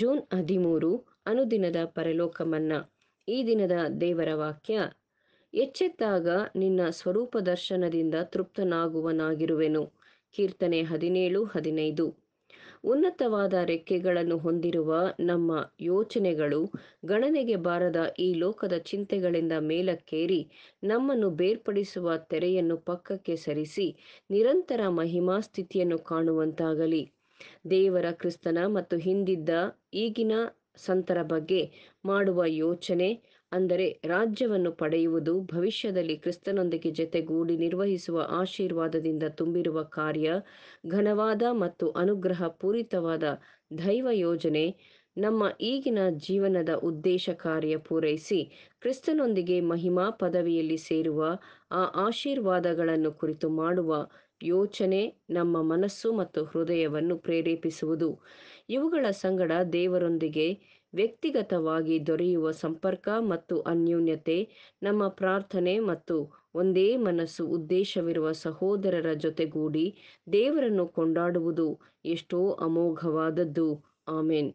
June ಹದಿಮೂರು ಅನುದಿನದ ಪರಲೋಕಮನ್ನ ಈ ದಿನದ ದೇವರ ವಾಕ್ಯ ಎಚ್ಚೆತ್ತಾಗ ನಿನ್ನ ಸ್ವರೂಪ ದರ್ಶನದಿಂದ ತೃಪ್ತನಾಗುವನಾಗಿರುವೆನು ಕೀರ್ತನೆ ಹದಿನೇಳು ಹದಿನೈದು ಉನ್ನತವಾದ ರೆಕ್ಕೆಗಳನ್ನು ಹೊಂದಿರುವ ನಮ್ಮ ಯೋಚನೆಗಳು ಗಣನೆಗೆ ಬಾರದ ಈ ಲೋಕದ ಚಿಂತೆಗಳಿಂದ ಮೇಲಕ್ಕೇರಿ ನಮ್ಮನ್ನು ಬೇರ್ಪಡಿಸುವ ತೆರೆಯನ್ನು ಪಕ್ಕಕ್ಕೆ ಸರಿಸಿ ನಿರಂತರ ಮಹಿಮಾ ಸ್ಥಿತಿಯನ್ನು ಕಾಣುವಂತಾಗಲಿ ದೇವರ ಕ್ರಿಸ್ತನ ಮತ್ತು ಹಿಂದಿದ್ದ ಈಗಿನ ಸಂತರ ಬಗ್ಗೆ ಮಾಡುವ ಯೋಚನೆ ಅಂದರೆ ರಾಜ್ಯವನ್ನು ಪಡೆಯುವುದು ಭವಿಷ್ಯದಲ್ಲಿ ಕ್ರಿಸ್ತನೊಂದಿಗೆ ಜತೆಗೂಡಿ ನಿರ್ವಹಿಸುವ ಆಶೀರ್ವಾದದಿಂದ ತುಂಬಿರುವ ಕಾರ್ಯ ಘನವಾದ ಮತ್ತು ಅನುಗ್ರಹ ಪೂರಿತವಾದ ದೈವ ಯೋಜನೆ ನಮ್ಮ ಈಗಿನ ಜೀವನದ ಉದ್ದೇಶ ಕಾರ್ಯ ಪೂರೈಸಿ ಕ್ರಿಸ್ತನೊಂದಿಗೆ ಮಹಿಮಾ ಪದವಿಯಲ್ಲಿ ಸೇರುವ ಆ ಆಶೀರ್ವಾದಗಳನ್ನು ಕುರಿತು ಮಾಡುವ ಯೋಚನೆ ನಮ್ಮ ಮನಸ್ಸು ಮತ್ತು ಹೃದಯವನ್ನು ಪ್ರೇರೇಪಿಸುವುದು ಇವುಗಳ ಸಂಗಡ ದೇವರೊಂದಿಗೆ ವ್ಯಕ್ತಿಗತವಾಗಿ ದೊರೆಯುವ ಸಂಪರ್ಕ ಮತ್ತು ಅನ್ಯೋನ್ಯತೆ ನಮ್ಮ ಪ್ರಾರ್ಥನೆ ಮತ್ತು ಒಂದೇ ಮನಸ್ಸು ಉದ್ದೇಶವಿರುವ ಸಹೋದರರ ಜೊತೆಗೂಡಿ ದೇವರನ್ನು ಕೊಂಡಾಡುವುದು ಎಷ್ಟೋ ಅಮೋಘವಾದದ್ದು ಆಮೇನ್